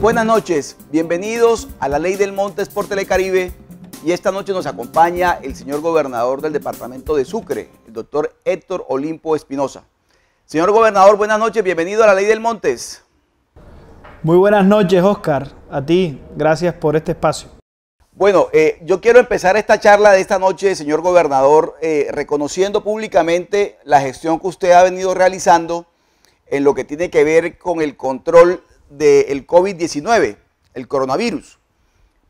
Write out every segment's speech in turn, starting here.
Buenas noches, bienvenidos a la Ley del Montes por Telecaribe y esta noche nos acompaña el señor gobernador del departamento de Sucre, el doctor Héctor Olimpo Espinosa. Señor gobernador, buenas noches, bienvenido a la Ley del Montes. Muy buenas noches, Oscar, a ti, gracias por este espacio. Bueno, eh, yo quiero empezar esta charla de esta noche, señor gobernador, eh, reconociendo públicamente la gestión que usted ha venido realizando en lo que tiene que ver con el control del COVID-19, el coronavirus.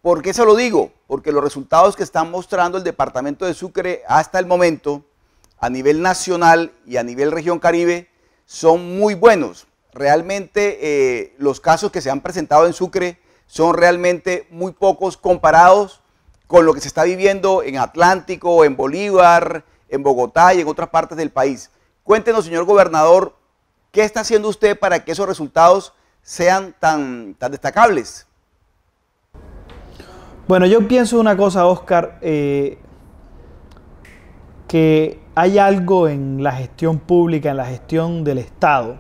¿Por qué se lo digo? Porque los resultados que están mostrando el departamento de Sucre hasta el momento a nivel nacional y a nivel región Caribe son muy buenos. Realmente eh, los casos que se han presentado en Sucre son realmente muy pocos comparados con lo que se está viviendo en Atlántico, en Bolívar, en Bogotá y en otras partes del país. Cuéntenos, señor gobernador, ¿qué está haciendo usted para que esos resultados sean tan, tan destacables? Bueno, yo pienso una cosa, Oscar. Eh, que hay algo en la gestión pública, en la gestión del Estado,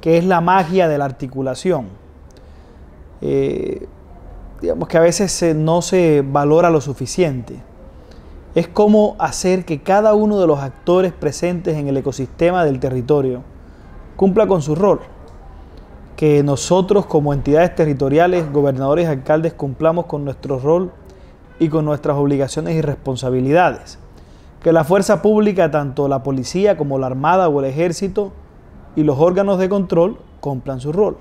que es la magia de la articulación. Eh, digamos que a veces no se valora lo suficiente. Es cómo hacer que cada uno de los actores presentes en el ecosistema del territorio cumpla con su rol. Que nosotros como entidades territoriales, gobernadores, alcaldes, cumplamos con nuestro rol y con nuestras obligaciones y responsabilidades que la fuerza pública, tanto la policía como la armada o el ejército y los órganos de control cumplan su rol.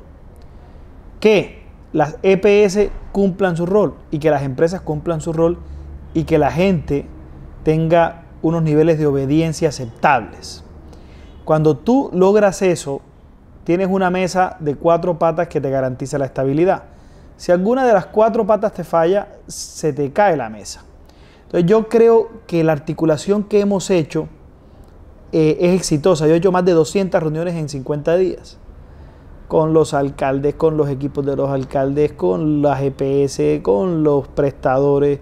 Que las EPS cumplan su rol y que las empresas cumplan su rol y que la gente tenga unos niveles de obediencia aceptables. Cuando tú logras eso, tienes una mesa de cuatro patas que te garantiza la estabilidad. Si alguna de las cuatro patas te falla, se te cae la mesa. Entonces yo creo que la articulación que hemos hecho eh, es exitosa. Yo he hecho más de 200 reuniones en 50 días con los alcaldes, con los equipos de los alcaldes, con la GPS, e con los prestadores,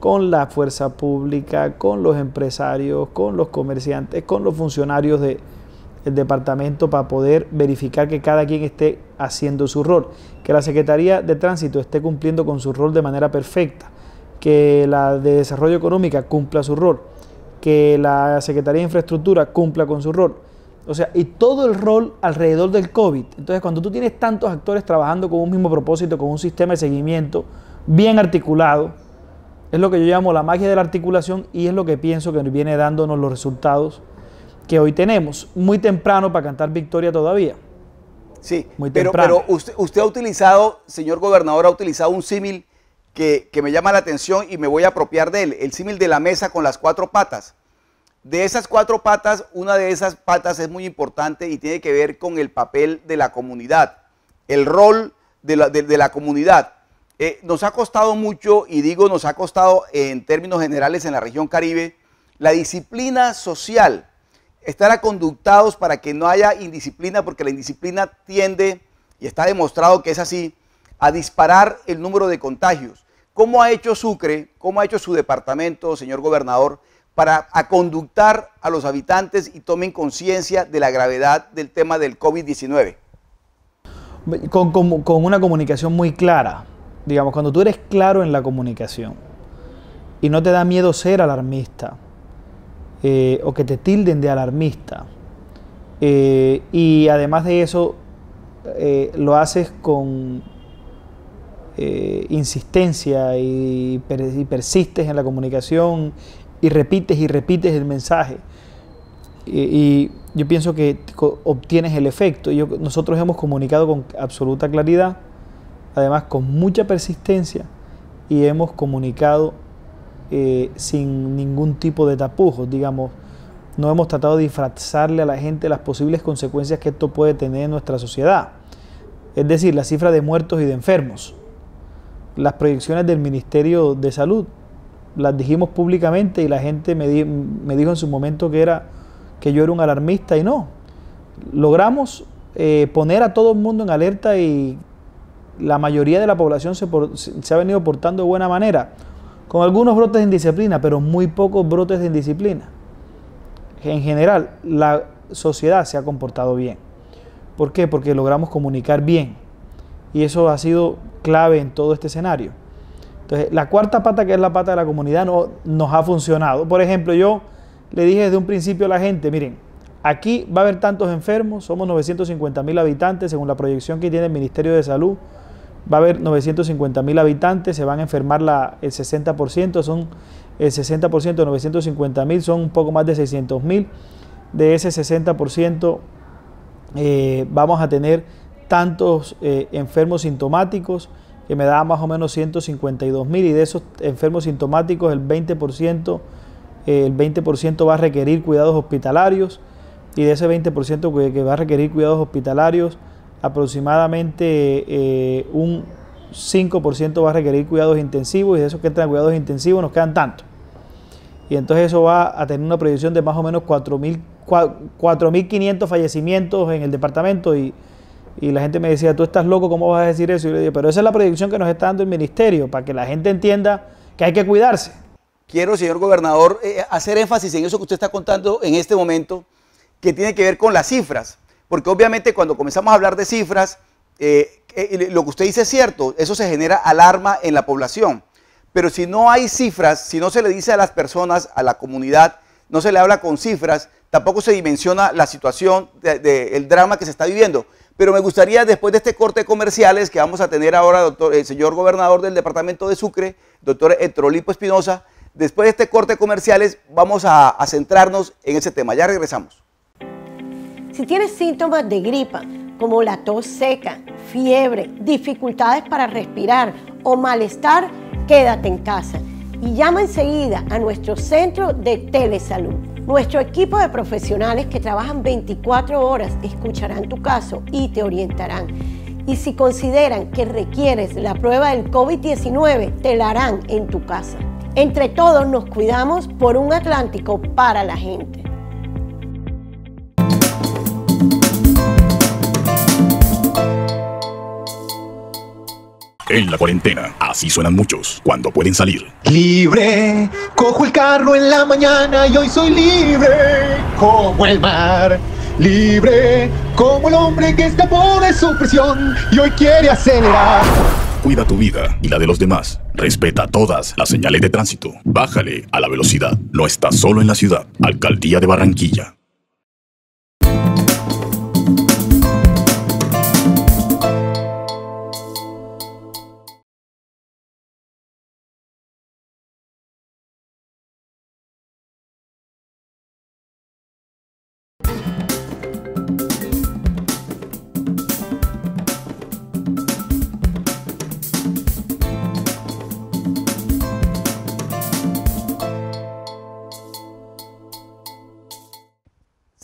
con la fuerza pública, con los empresarios, con los comerciantes, con los funcionarios del el departamento para poder verificar que cada quien esté haciendo su rol, que la Secretaría de Tránsito esté cumpliendo con su rol de manera perfecta que la de Desarrollo Económico cumpla su rol, que la Secretaría de Infraestructura cumpla con su rol. O sea, y todo el rol alrededor del COVID. Entonces, cuando tú tienes tantos actores trabajando con un mismo propósito, con un sistema de seguimiento bien articulado, es lo que yo llamo la magia de la articulación y es lo que pienso que nos viene dándonos los resultados que hoy tenemos. Muy temprano para cantar victoria todavía. Sí, Muy pero, temprano. pero usted, usted ha utilizado, señor gobernador, ha utilizado un símil que, me llama la atención y me voy a apropiar de él, el símil de la mesa con las cuatro patas. De esas cuatro patas, una de esas patas es muy importante y tiene que ver con el papel de la comunidad, el rol de la, comunidad. Eh, nos ha costado mucho, y digo nos ha costado en términos generales en la región caribe, la disciplina social, estar conductados para que no haya indisciplina, porque la indisciplina tiende, y está demostrado que es así, a disparar el número de contagios. ¿Cómo ha hecho Sucre, cómo ha hecho su departamento, señor gobernador, para aconductar a los habitantes y tomen conciencia de la gravedad del tema del COVID-19? Con, una comunicación muy clara. Digamos, cuando tú eres claro en la comunicación y no te da miedo ser alarmista, eh, o que te tilden de alarmista. Eh, y además de eso, eh, lo haces con, eh, insistencia y, persistes en la comunicación y repites y repites el mensaje. Y, yo pienso que obtienes el efecto. Yo, nosotros hemos comunicado con absoluta claridad, además con mucha persistencia, y hemos comunicado eh, sin ningún tipo de tapujos, digamos. No hemos tratado de disfrazarle a la gente las posibles consecuencias que esto puede tener en nuestra sociedad. Es decir, la cifra de muertos y de enfermos las proyecciones del Ministerio de Salud. Las dijimos públicamente y la gente me, dijo en su momento que, era, que yo era un alarmista y no. Logramos eh, poner a todo el mundo en alerta y la mayoría de la población se, se ha venido portando de buena manera, con algunos brotes de indisciplina, pero muy pocos brotes de indisciplina. En general, la sociedad se ha comportado bien. ¿Por qué? Porque logramos comunicar bien. Y eso ha sido clave en todo este escenario. Entonces, la cuarta pata, que es la pata de la comunidad, no, nos ha funcionado. Por ejemplo, yo le dije desde un principio a la gente, miren, aquí va a haber tantos enfermos, somos 950 mil habitantes, según la proyección que tiene el Ministerio de Salud, va a haber 950 mil habitantes, se van a enfermar la, el 60%, son el 60% de 950 mil, son un poco más de 600 mil. De ese 60% eh, vamos a tener tantos eh, enfermos sintomáticos, que me da más o menos 152 mil, y de esos enfermos sintomáticos el 20%, eh, el 20% va a requerir cuidados hospitalarios, y de ese 20% que va a requerir cuidados hospitalarios, aproximadamente eh, un 5% va a requerir cuidados intensivos, y de esos que entran en cuidados intensivos nos quedan tantos. Y entonces eso va a tener una proyección de más o menos 4.500 fallecimientos en el departamento y y la gente me decía, tú estás loco, ¿cómo vas a decir eso? Y yo le dije, pero esa es la proyección que nos está dando el ministerio, para que la gente entienda que hay que cuidarse. Quiero, señor gobernador, eh, hacer énfasis en eso que usted está contando en este momento, que tiene que ver con las cifras. Porque obviamente cuando comenzamos a hablar de cifras, eh, eh, lo que usted dice es cierto, eso se genera alarma en la población. Pero si no hay cifras, si no se le dice a las personas, a la comunidad, no se le habla con cifras, tampoco se dimensiona la situación del drama que se está viviendo. Pero me gustaría, después de este corte comerciales que vamos a tener ahora, doctor, el señor gobernador del departamento de Sucre, doctor Etrolipo Espinosa, después de este corte comerciales vamos a, a centrarnos en ese tema. Ya regresamos. Si tienes síntomas de gripa, como la tos seca, fiebre, dificultades para respirar o malestar, quédate en casa y llama enseguida a nuestro centro de telesalud nuestro equipo de profesionales que trabajan 24 horas escucharán tu caso y te orientarán. Y si consideran que requieres la prueba del COVID-19, te la harán en tu casa. Entre todos nos cuidamos por un Atlántico para la gente. En la cuarentena, así suenan muchos cuando pueden salir. Libre, cojo el carro en la mañana y hoy soy libre, como el mar. Libre, como el hombre que escapó de su prisión y hoy quiere acelerar. Cuida tu vida y la de los demás. Respeta todas las señales de tránsito. Bájale a la velocidad. No estás solo en la ciudad. Alcaldía de Barranquilla.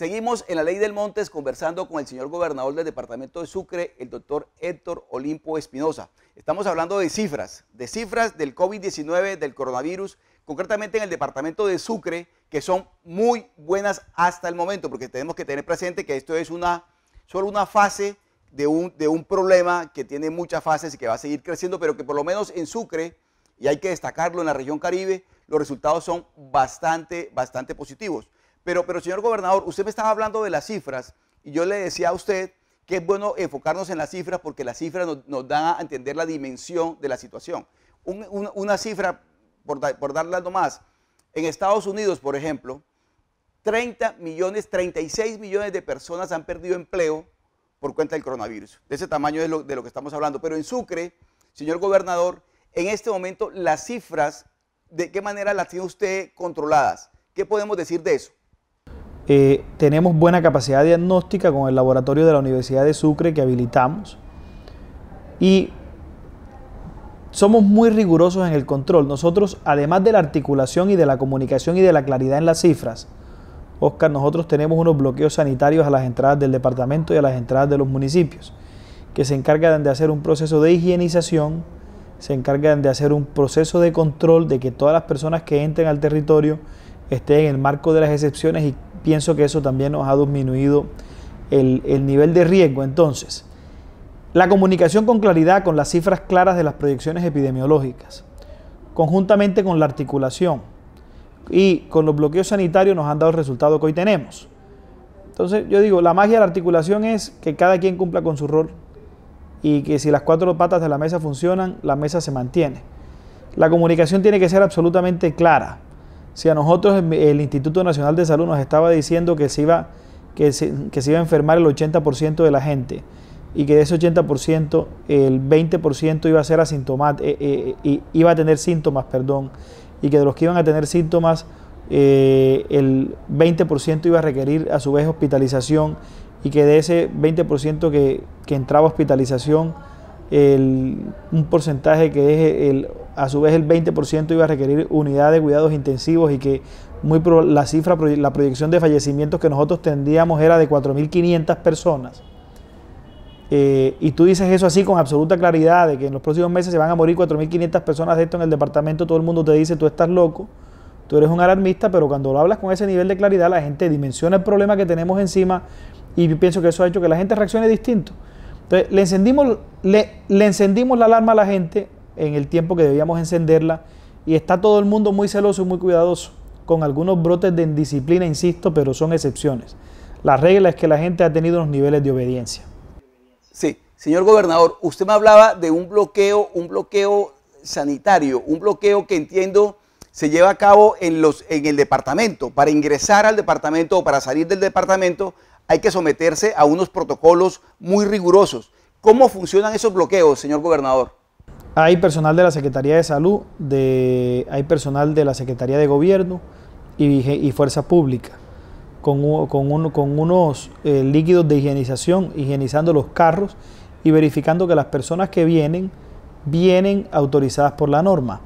Seguimos en la ley del Montes conversando con el señor gobernador del departamento de Sucre, el doctor Héctor Olimpo Espinosa. Estamos hablando de cifras, de cifras del COVID-19, del coronavirus, concretamente en el departamento de Sucre, que son muy buenas hasta el momento, porque tenemos que tener presente que esto es solo una fase de un, de un problema que tiene muchas fases y que va a seguir creciendo, pero que por lo menos en Sucre, y hay que destacarlo en la región Caribe, los resultados son bastante, bastante positivos. Pero, señor gobernador, usted me estaba hablando de las cifras y yo le decía a usted que es bueno enfocarnos en las cifras porque las cifras nos, dan a entender la dimensión de la situación. una cifra, por, por darla nomás, en Estados Unidos, por ejemplo, 30 millones, 36 millones de personas han perdido empleo por cuenta del coronavirus. De ese tamaño es de lo que estamos hablando. Pero en Sucre, señor gobernador, en este momento las cifras, ¿de qué manera las tiene usted controladas? ¿Qué podemos decir de eso? Eh, tenemos buena capacidad diagnóstica con el laboratorio de la Universidad de Sucre que habilitamos y somos muy rigurosos en el control. Nosotros, además de la articulación y de la comunicación y de la claridad en las cifras, Oscar, nosotros tenemos unos bloqueos sanitarios a las entradas del departamento y a las entradas de los municipios, que se encargan de hacer un proceso de higienización, se encargan de hacer un proceso de control de que todas las personas que entren al territorio estén en el marco de las excepciones y pienso que eso también nos ha disminuido el, nivel de riesgo. Entonces, la comunicación con claridad, con las cifras claras de las proyecciones epidemiológicas, conjuntamente con la articulación y con los bloqueos sanitarios nos han dado el resultado que hoy tenemos. Entonces yo digo, la magia de la articulación es que cada quien cumpla con su rol y que si las cuatro patas de la mesa funcionan, la mesa se mantiene. La comunicación tiene que ser absolutamente clara. Si a nosotros el Instituto Nacional de Salud nos estaba diciendo que se iba, que iba a enfermar el 80% de la gente y que de ese 80% el 20% iba a ser eh, eh, eh, iba a tener síntomas, perdón, y que de los que iban a tener síntomas el 20% iba a requerir a su vez hospitalización y que de ese 20% que, que entraba a hospitalización un porcentaje que es a su vez el 20% iba a requerir unidad de cuidados intensivos y que muy la cifra, la proyección de fallecimientos que nosotros tendríamos era de 4.500 personas. Eh, y tú dices eso así con absoluta claridad, de que en los próximos meses se van a morir 4.500 personas de esto en el departamento, todo el mundo te dice, tú estás loco, tú eres un alarmista, pero cuando lo hablas con ese nivel de claridad, la gente dimensiona el problema que tenemos encima y pienso que eso ha hecho que la gente reaccione distinto. Entonces, le encendimos, la alarma a la gente en el tiempo que debíamos encenderla y está todo el mundo muy celoso y muy cuidadoso, con algunos brotes de indisciplina, insisto, pero son excepciones. La regla es que la gente ha tenido unos niveles de obediencia. Sí, señor gobernador, usted me hablaba de un bloqueo, un bloqueo sanitario, un bloqueo que entiendo se lleva a cabo en el departamento, para ingresar al departamento o para salir del departamento hay que someterse a unos protocolos muy rigurosos. ¿Cómo funcionan esos bloqueos, señor gobernador? Hay personal de la Secretaría de Salud, de, hay personal de la Secretaría de Gobierno y, Fuerza Pública, con, con, unos eh, líquidos de higienización, higienizando los carros y verificando que las personas que vienen, vienen autorizadas por la norma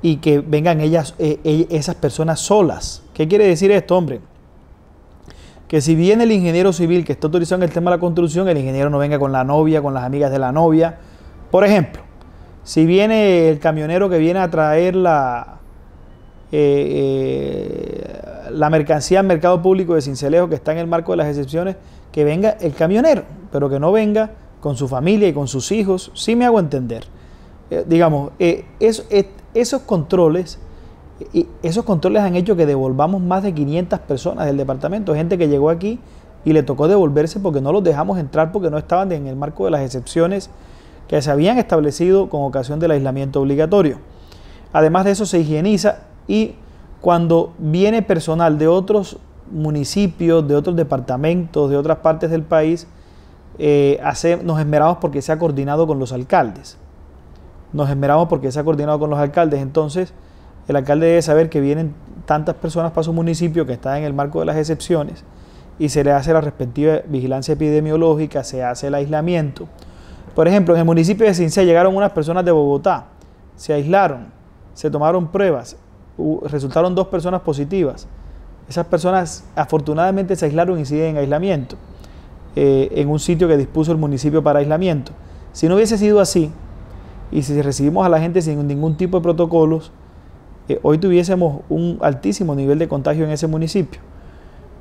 y que vengan eh, eh, esas personas solas. ¿Qué quiere decir esto, hombre? que si viene el ingeniero civil que está autorizado en el tema de la construcción, el ingeniero no venga con la novia, con las amigas de la novia. Por ejemplo, si viene el camionero que viene a traer la, eh, eh, mercancía al mercado público de Cincelejo, que está en el marco de las excepciones, que venga el camionero, pero que no venga con su familia y con sus hijos, sí me hago entender. Eh, digamos, esos controles y esos controles han hecho que devolvamos más de 500 personas del departamento, gente que llegó aquí y le tocó devolverse porque no los dejamos entrar porque no estaban en el marco de las excepciones que se habían establecido con ocasión del aislamiento obligatorio. Además de eso se higieniza y cuando viene personal de otros municipios, de otros departamentos, de otras partes del país, eh, nos esmeramos porque se ha coordinado con los alcaldes. Nos esmeramos porque se ha coordinado con los alcaldes. Entonces, el alcalde debe saber que vienen tantas personas para su municipio que está en el marco de las excepciones y se le hace la respectiva vigilancia epidemiológica, se hace el aislamiento. Por ejemplo, en el municipio de Cincé llegaron unas personas de Bogotá, se aislaron, se tomaron pruebas, resultaron dos personas positivas. Esas personas afortunadamente se aislaron y siguen en aislamiento, eh, en un sitio que dispuso el municipio para aislamiento. Si no hubiese sido así, y si recibimos a la gente sin ningún tipo de protocolos, eh, hoy tuviésemos un altísimo nivel de contagio en ese municipio.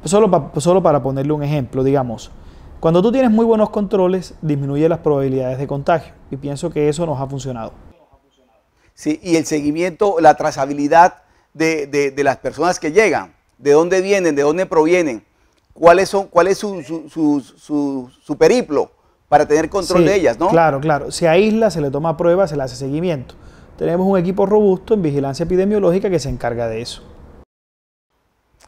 Solo, solo para ponerle un ejemplo, digamos, cuando tú tienes muy buenos controles, disminuye las probabilidades de contagio y pienso que eso nos ha funcionado. Sí, y el seguimiento, la trazabilidad de, las personas que llegan, de dónde vienen, de dónde provienen, cuál es, son, cuál es su, su, su, periplo para tener control de ellas, ¿no? Claro, claro. Se aísla, se le toma prueba, se le hace seguimiento tenemos un equipo robusto en vigilancia epidemiológica que se encarga de eso.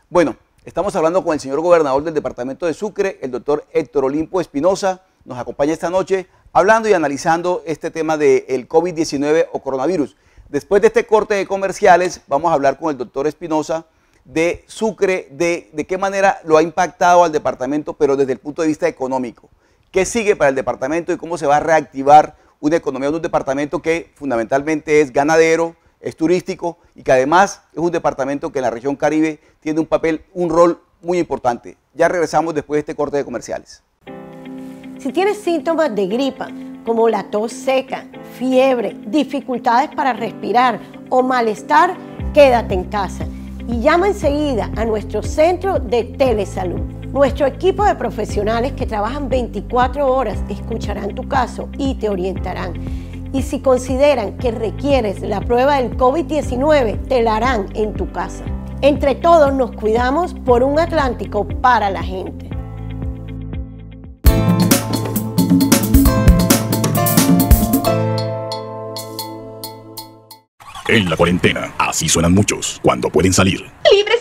Bueno, estamos hablando con el señor gobernador del departamento de Sucre, el doctor Héctor Olimpo Espinosa, nos acompaña esta noche hablando y analizando este tema del COVID-19 o coronavirus. Después de este corte de comerciales, vamos a hablar con el doctor Espinosa de Sucre, de, de qué manera lo ha impactado al departamento, pero desde el punto de vista económico. ¿Qué sigue para el departamento y cómo se va a reactivar una economía de un departamento que fundamentalmente es ganadero, es turístico y que además es un departamento que en la región Caribe tiene un papel, un rol muy importante. Ya regresamos después de este corte de comerciales. Si tienes síntomas de gripa, como la tos seca, fiebre, dificultades para respirar o malestar, quédate en casa y llama enseguida a nuestro centro de telesalud nuestro equipo de profesionales que trabajan 24 horas escucharán tu caso y te orientarán. Y si consideran que requieres la prueba del COVID-19, te la harán en tu casa. Entre todos nos cuidamos por un Atlántico para la gente. En la cuarentena, así suenan muchos cuando pueden salir. ¡Libre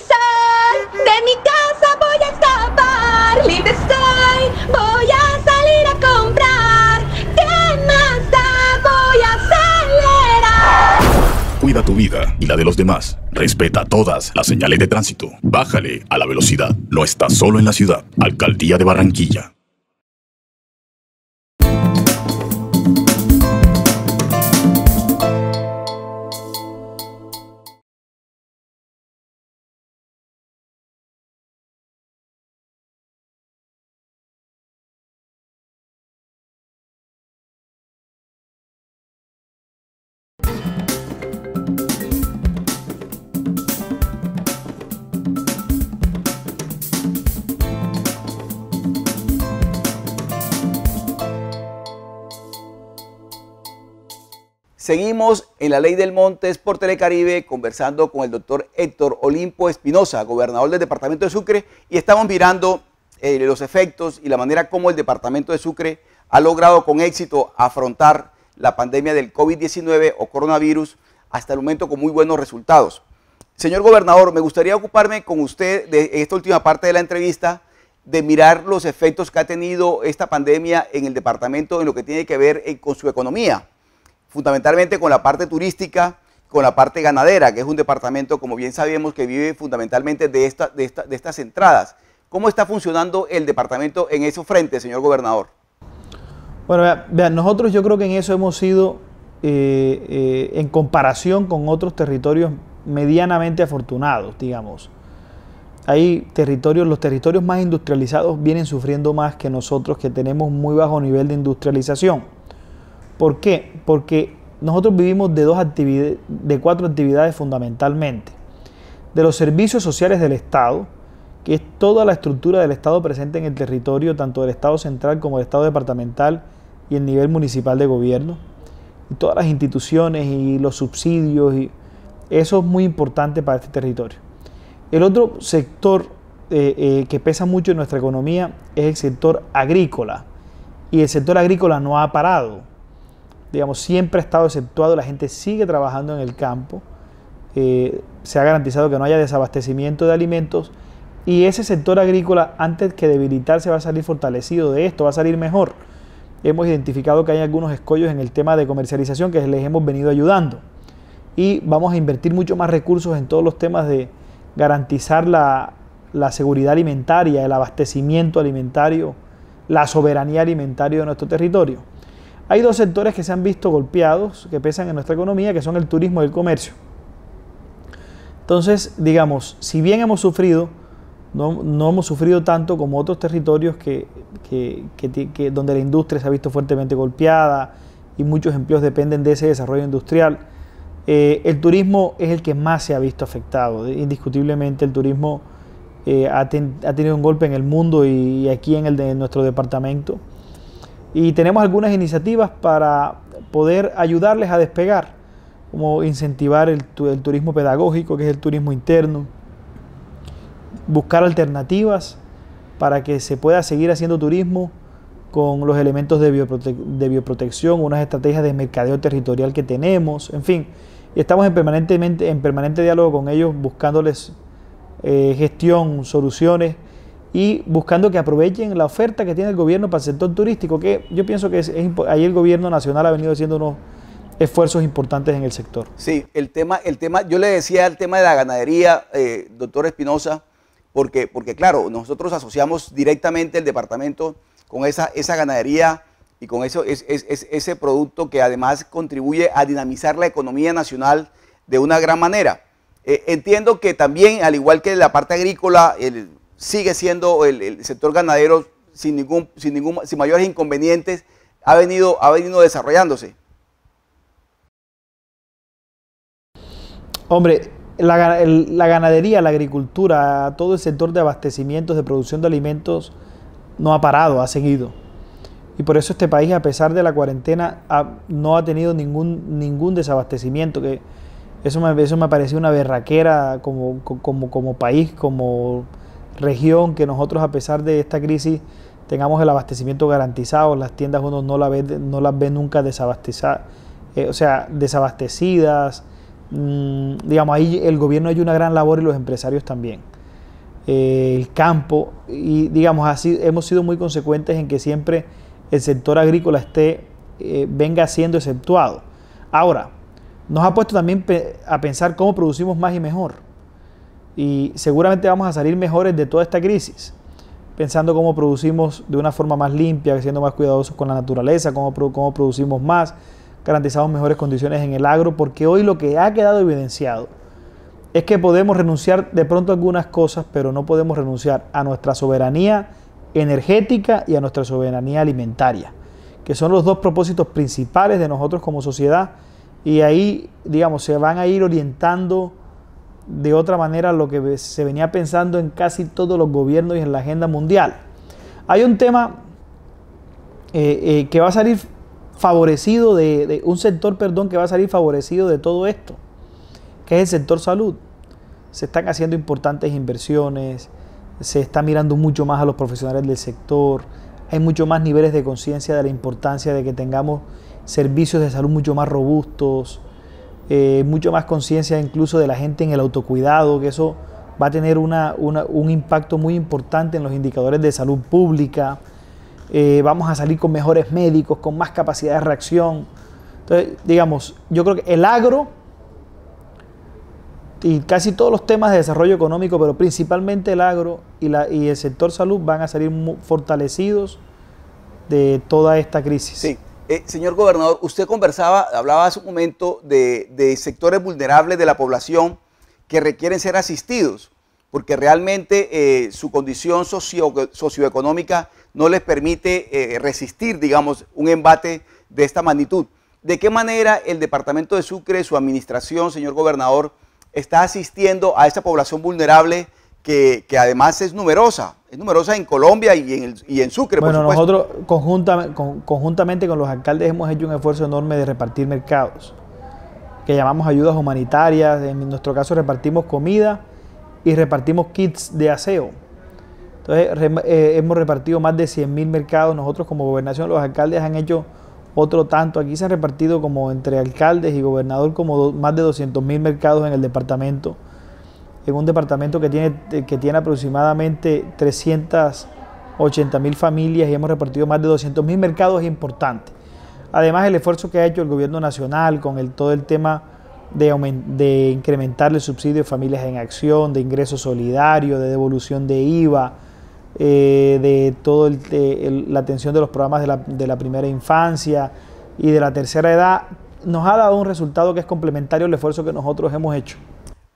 de mi casa! tu vida y la de los demás. Respeta todas las señales de tránsito. Bájale a la velocidad. No estás solo en la ciudad. Alcaldía de Barranquilla. Seguimos en la Ley del Montes por Telecaribe conversando con el doctor Héctor Olimpo Espinosa, gobernador del Departamento de Sucre, y estamos mirando eh, los efectos y la manera como el Departamento de Sucre ha logrado con éxito afrontar la pandemia del COVID-19 o coronavirus hasta el momento con muy buenos resultados. Señor gobernador, me gustaría ocuparme con usted de esta última parte de la entrevista, de mirar los efectos que ha tenido esta pandemia en el departamento en lo que tiene que ver eh, con su economía fundamentalmente con la parte turística, con la parte ganadera, que es un departamento, como bien sabemos, que vive fundamentalmente de, estas entradas. ¿Cómo está funcionando el departamento en esos frente, señor gobernador? Bueno, vean, nosotros yo creo que en eso hemos sido, eh, eh, en comparación con otros territorios, medianamente afortunados, digamos. Hay territorios, los territorios más industrializados vienen sufriendo más que nosotros, que tenemos muy bajo nivel de industrialización. ¿Por qué? Porque nosotros vivimos de, dos actividades, de cuatro actividades fundamentalmente. De los servicios sociales del Estado, que es toda la estructura del Estado presente en el territorio, tanto del Estado central como del Estado departamental y el nivel municipal de gobierno. Y todas las instituciones y los subsidios, y eso es muy importante para este territorio. El otro sector eh, eh, que pesa mucho en nuestra economía es el sector agrícola. Y el sector agrícola no ha parado digamos, siempre ha estado exceptuado, la gente sigue trabajando en el campo, eh, se ha garantizado que no haya desabastecimiento de alimentos y ese sector agrícola, antes que debilitarse, va a salir fortalecido de esto, va a salir mejor. Hemos identificado que hay algunos escollos en el tema de comercialización que les hemos venido ayudando y vamos a invertir mucho más recursos en todos los temas de garantizar la seguridad alimentaria, el abastecimiento alimentario, la soberanía alimentaria de nuestro territorio. Hay dos sectores que se han visto golpeados, que pesan en nuestra economía, que son el turismo y el comercio. Entonces, digamos, si bien hemos sufrido, no, hemos sufrido tanto como otros territorios que, donde la industria se ha visto fuertemente golpeada y muchos empleos dependen de ese desarrollo industrial. Eh, el turismo es el que más se ha visto afectado. Indiscutiblemente el turismo eh, ha, tenido un golpe en el mundo y, aquí en, el de, en nuestro departamento. Y tenemos algunas iniciativas para poder ayudarles a despegar, como incentivar el, turismo pedagógico, que es el turismo interno, buscar alternativas para que se pueda seguir haciendo turismo con los elementos de, bioprotección, unas estrategias de mercadeo territorial que tenemos, en fin, estamos en, permanentemente, en permanente diálogo con ellos, buscándoles eh, gestión, soluciones y buscando que aprovechen la oferta que tiene el gobierno para el sector turístico, que yo pienso que es, ahí el gobierno nacional ha venido haciendo unos esfuerzos importantes en el sector. Sí, el tema, el tema yo le decía el tema de la ganadería, eh, doctor Espinosa, porque, porque claro, nosotros asociamos directamente el departamento con esa, esa ganadería y con eso, es, ese producto que además contribuye a dinamizar la economía nacional de una gran manera. Eh, entiendo que también, al igual que la parte agrícola, el, sigue siendo el, sector ganadero sin, ningún, sin, ningún, sin mayores inconvenientes, ha venido, ha venido desarrollándose. Hombre, la, ganadería, la agricultura, todo el sector de abastecimientos, de producción de alimentos, no ha parado, ha seguido. Y por eso este país, a pesar de la cuarentena, no ha tenido ningún, ningún desabastecimiento. Que eso, me, eso me una berraquera como, como país, como región, que nosotros a pesar de esta crisis tengamos el abastecimiento garantizado, las tiendas uno no, la ve, no las ve nunca desabastecidas, eh, o sea, desabastecidas, mm, digamos, ahí el gobierno hay una gran labor y los empresarios también. Eh, el campo, y digamos así, hemos sido muy consecuentes en que siempre el sector agrícola esté, eh, venga siendo exceptuado. Ahora, nos ha puesto también a pensar cómo producimos más y mejor y seguramente vamos a salir mejores de toda esta crisis, pensando cómo producimos de una forma más limpia, siendo más cuidadosos con la naturaleza, cómo, cómo producimos más, garantizamos mejores condiciones en el agro, porque hoy lo que ha quedado evidenciado es que podemos renunciar de pronto a algunas cosas, pero no podemos renunciar a nuestra soberanía energética y a nuestra soberanía alimentaria, que son los dos propósitos principales de nosotros como sociedad. Y ahí, digamos, se van a ir orientando de otra manera lo que se venía pensando en casi todos los gobiernos y en la agenda mundial. Hay un tema eh, eh, que va a salir favorecido de, de, un sector, perdón, que va a salir favorecido de todo esto, que es el sector salud. Se están haciendo importantes inversiones, se está mirando mucho más a los profesionales del sector, hay mucho más niveles de conciencia de la importancia de que tengamos servicios de salud mucho más robustos, eh, mucho más conciencia incluso de la gente en el autocuidado, que eso va a tener una, un impacto muy importante en los indicadores de salud pública. Eh, vamos a salir con mejores médicos, con más capacidad de reacción. Entonces, digamos, yo creo que el agro y casi todos los temas de desarrollo económico, pero principalmente el agro y, la, y el sector salud van a salir fortalecidos de toda esta crisis. Eh, señor gobernador, usted conversaba, hablaba hace un momento de, sectores vulnerables de la población que requieren ser asistidos, porque realmente eh, su condición socioeconómica no les permite eh, resistir, digamos, un embate de esta magnitud. ¿De qué manera el Departamento de Sucre, su administración, señor gobernador, está asistiendo a esta población vulnerable que además es numerosa? es numerosa en Colombia y en, y en Sucre. Bueno, nosotros conjuntamente, con, conjuntamente con los alcaldes hemos hecho un esfuerzo enorme de repartir mercados, que llamamos ayudas humanitarias. En nuestro caso repartimos comida y repartimos kits de aseo. Entonces eh, hemos repartido más de mil mercados. Nosotros como gobernación, los alcaldes han hecho otro tanto. Aquí se han repartido como entre alcaldes y gobernador como más de mil mercados en el departamento en un departamento que tiene, eh, que tiene aproximadamente 380 mil familias y hemos repartido más de 200 mil mercados importante. Además, el esfuerzo que ha hecho el gobierno nacional con el, todo el tema de, de incrementar el subsidio de familias en acción, de ingreso solidario, de devolución de IVA, eh, de toda eh, la atención de los programas de la primera infancia y de la tercera edad, nos ha dado un resultado que es complementario al esfuerzo que nosotros hemos hecho.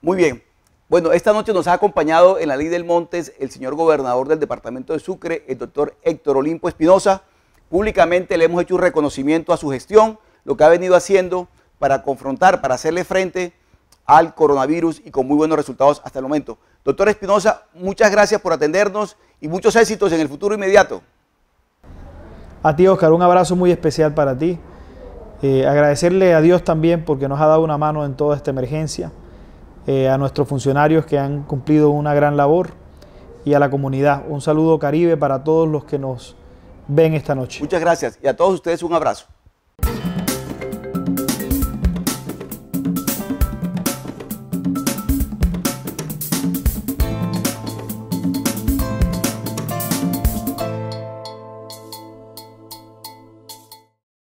Muy bien, bueno, esta noche nos ha acompañado en la Ley del Montes el señor gobernador del departamento de Sucre, el doctor Héctor Olimpo Espinosa. Públicamente le hemos hecho un reconocimiento a su gestión, lo que ha venido haciendo para confrontar, para hacerle frente al coronavirus y con muy buenos resultados hasta el momento. Doctor Espinosa, muchas gracias por atendernos y muchos éxitos en el futuro inmediato. A ti, Oscar, un abrazo muy especial para ti. Eh, agradecerle a Dios también porque nos ha dado una mano en toda esta emergencia. Eh, a nuestros funcionarios que han cumplido una gran labor y a la comunidad. Un saludo caribe para todos los que nos ven esta noche. Muchas gracias y a todos ustedes un abrazo.